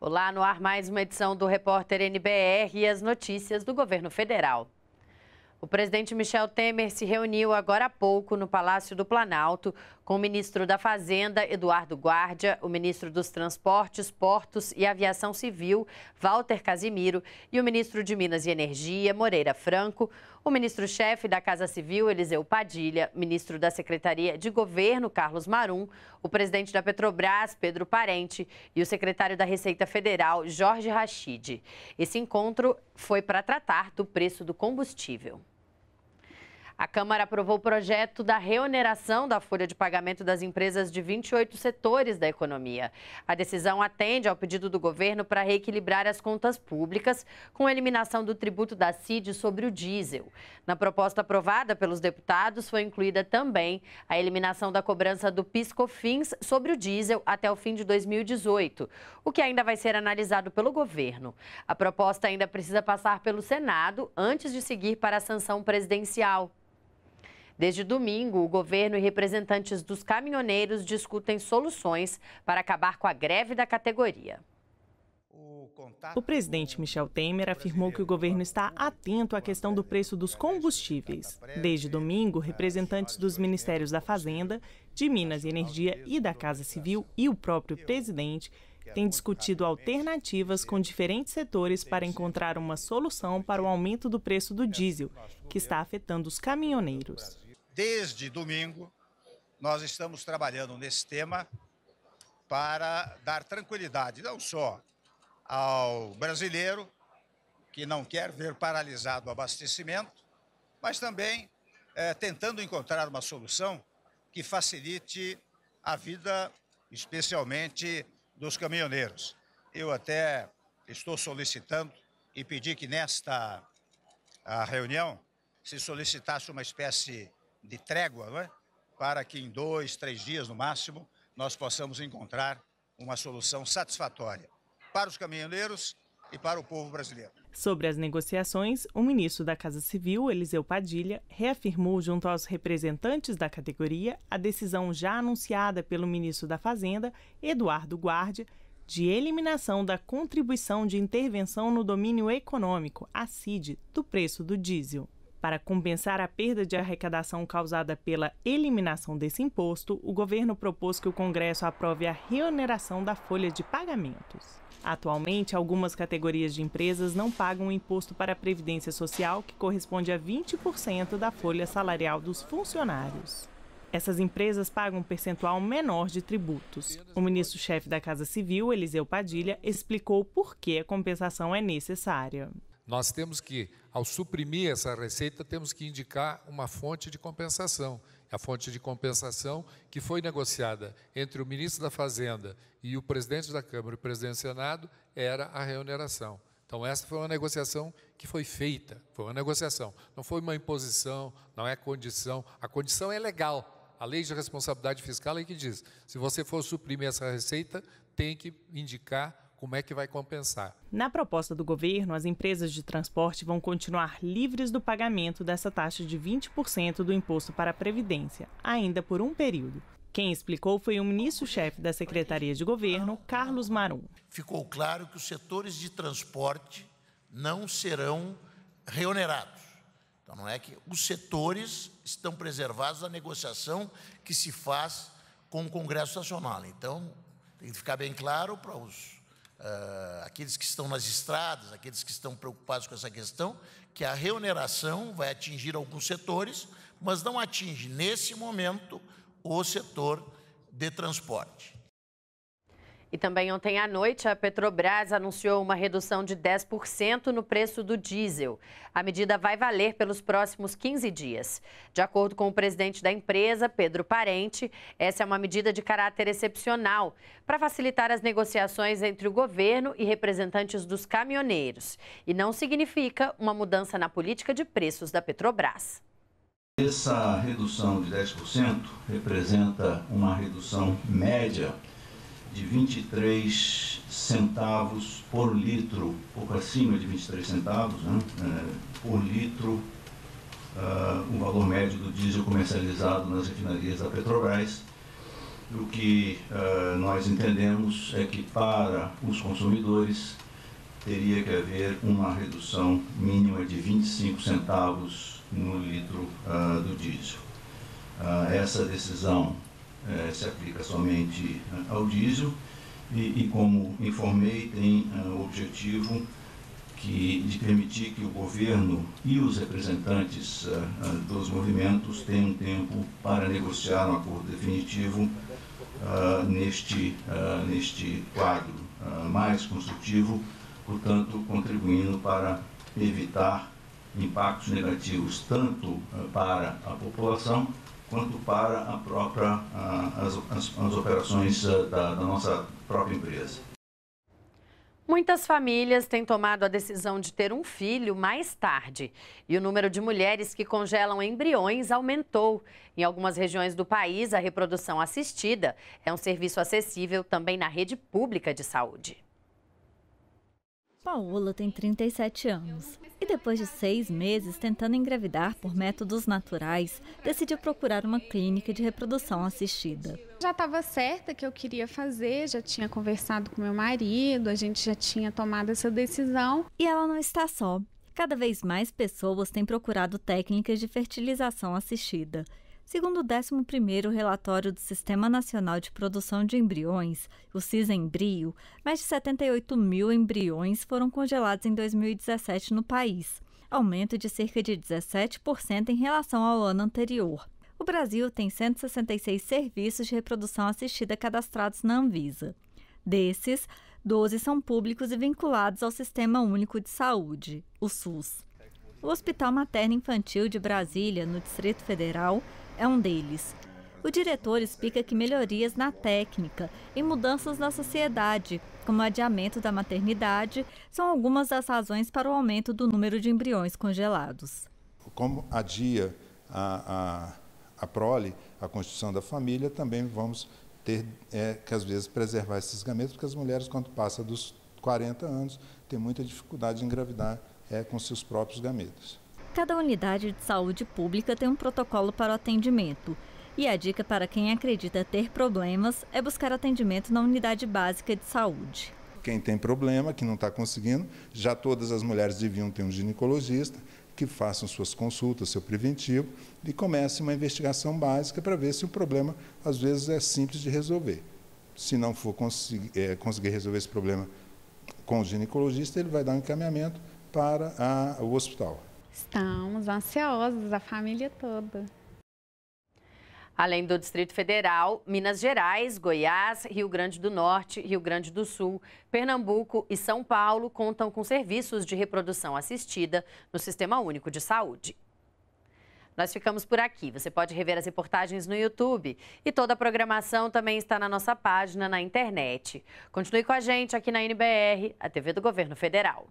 Olá, no ar mais uma edição do Repórter NBR e as notícias do governo federal. O presidente Michel Temer se reuniu agora há pouco no Palácio do Planalto com o ministro da Fazenda, Eduardo Guardia, o ministro dos Transportes, Portos e Aviação Civil, Walter Casimiro, e o ministro de Minas e Energia, Moreira Franco, o ministro-chefe da Casa Civil, Eliseu Padilha, ministro da Secretaria de Governo, Carlos Marum, o presidente da Petrobras, Pedro Parente, e o secretário da Receita Federal, Jorge Rachid. Esse encontro foi para tratar do preço do combustível. A Câmara aprovou o projeto da reoneração da folha de pagamento das empresas de 28 setores da economia. A decisão atende ao pedido do governo para reequilibrar as contas públicas com a eliminação do tributo da CID sobre o diesel. Na proposta aprovada pelos deputados foi incluída também a eliminação da cobrança do PiscoFins sobre o diesel até o fim de 2018, o que ainda vai ser analisado pelo governo. A proposta ainda precisa passar pelo Senado antes de seguir para a sanção presidencial. Desde domingo, o governo e representantes dos caminhoneiros discutem soluções para acabar com a greve da categoria. O presidente Michel Temer afirmou que o governo está atento à questão do preço dos combustíveis. Desde domingo, representantes dos ministérios da Fazenda, de Minas e Energia e da Casa Civil e o próprio presidente têm discutido alternativas com diferentes setores para encontrar uma solução para o aumento do preço do diesel, que está afetando os caminhoneiros. Desde domingo, nós estamos trabalhando nesse tema para dar tranquilidade, não só ao brasileiro, que não quer ver paralisado o abastecimento, mas também é, tentando encontrar uma solução que facilite a vida, especialmente dos caminhoneiros. Eu até estou solicitando e pedi que nesta ah, reunião se solicitasse uma espécie de trégua, não é? para que em dois, três dias no máximo nós possamos encontrar uma solução satisfatória para os caminhoneiros e para o povo brasileiro. Sobre as negociações, o ministro da Casa Civil, Eliseu Padilha, reafirmou junto aos representantes da categoria a decisão já anunciada pelo ministro da Fazenda, Eduardo Guardi, de eliminação da contribuição de intervenção no domínio econômico, a CID, do preço do diesel. Para compensar a perda de arrecadação causada pela eliminação desse imposto, o governo propôs que o Congresso aprove a reoneração da folha de pagamentos. Atualmente, algumas categorias de empresas não pagam o imposto para a Previdência Social, que corresponde a 20% da folha salarial dos funcionários. Essas empresas pagam um percentual menor de tributos. O ministro-chefe da Casa Civil, Eliseu Padilha, explicou por que a compensação é necessária. Nós temos que, ao suprimir essa receita, temos que indicar uma fonte de compensação. A fonte de compensação que foi negociada entre o ministro da Fazenda e o presidente da Câmara e o presidente do Senado era a remuneração. Então, essa foi uma negociação que foi feita, foi uma negociação. Não foi uma imposição, não é condição. A condição é legal. A lei de responsabilidade fiscal é que diz: se você for suprimir essa receita, tem que indicar como é que vai compensar? Na proposta do governo, as empresas de transporte vão continuar livres do pagamento dessa taxa de 20% do imposto para a Previdência, ainda por um período. Quem explicou foi o ministro-chefe da Secretaria de Governo, Carlos Marum. Ficou claro que os setores de transporte não serão reonerados. Então, não é que os setores estão preservados da negociação que se faz com o Congresso Nacional. Então, tem que ficar bem claro para os uh, aqueles que estão nas estradas, aqueles que estão preocupados com essa questão, que a reoneração vai atingir alguns setores, mas não atinge, nesse momento, o setor de transporte. E também ontem à noite, a Petrobras anunciou uma redução de 10% no preço do diesel. A medida vai valer pelos próximos 15 dias. De acordo com o presidente da empresa, Pedro Parente, essa é uma medida de caráter excepcional para facilitar as negociações entre o governo e representantes dos caminhoneiros. E não significa uma mudança na política de preços da Petrobras. Essa redução de 10% representa uma redução média de 23 centavos por litro, pouco acima de 23 centavos né, é, por litro, uh, ah, o valor médio do diesel comercializado nas refinarias da Petrobras. O que uh, nós entendemos é que para os consumidores teria que haver uma redução mínima de 25 centavos no litro uh, do diesel. Uh, essa decisão eh, se aplica somente eh, ao diesel e, e como informei, tem eh, o objetivo que, de permitir que o governo e os representantes uh, dos movimentos tenham tempo para negociar um acordo definitivo uh, neste, neste quadro mais construtivo, portanto, contribuindo para evitar impactos negativos tanto para a população quanto para a própria, ah, as, as, as operações ah, da, da nossa própria empresa. Muitas famílias têm tomado a decisão de ter um filho mais tarde. E o número de mulheres que congelam embriões aumentou. Em algumas regiões do país, a reprodução assistida é um serviço acessível também na rede pública de saúde. Paola tem 37 anos e, depois de seis meses tentando engravidar por métodos naturais, decidiu procurar uma clínica de reprodução assistida. Já estava certa que eu queria fazer, já tinha conversado com meu marido, a gente já tinha tomado essa decisão. E ela não está só. Cada vez mais pessoas têm procurado técnicas de fertilização assistida. Segundo o 11º relatório do Sistema Nacional de Produção de Embriões, o CISEMBRIO, mais de 78 mil embriões foram congelados em 2017 no país, aumento de cerca de 17% em relação ao ano anterior. O Brasil tem 166 serviços de reprodução assistida cadastrados na Anvisa. Desses, 12 são públicos e vinculados ao Sistema Único de Saúde, o SUS. O Hospital Materno Infantil de Brasília, no Distrito Federal, é um deles. O diretor explica que melhorias na técnica e mudanças na sociedade, como o adiamento da maternidade, são algumas das razões para o aumento do número de embriões congelados. Como adia a, a, a prole, a constituição da família, também vamos ter é, que, às vezes, preservar esses esgamentos, porque as mulheres, quando passam dos 40 anos, têm muita dificuldade de engravidar é, com seus próprios gametos. Cada unidade de saúde pública tem um protocolo para o atendimento. E a dica para quem acredita ter problemas é buscar atendimento na unidade básica de saúde. Quem tem problema, que não está conseguindo, já todas as mulheres deviam ter um ginecologista que façam suas consultas, seu preventivo e comece uma investigação básica para ver se o problema às vezes é simples de resolver. Se não for conseguir, é, conseguir resolver esse problema com o ginecologista, ele vai dar um encaminhamento para a, o hospital. Estamos ansiosos, a família toda. Além do Distrito Federal, Minas Gerais, Goiás, Rio Grande do Norte, Rio Grande do Sul, Pernambuco e São Paulo contam com serviços de reprodução assistida no Sistema Único de Saúde. Nós ficamos por aqui. Você pode rever as reportagens no YouTube e toda a programação também está na nossa página na internet. Continue com a gente aqui na NBR, a TV do Governo Federal.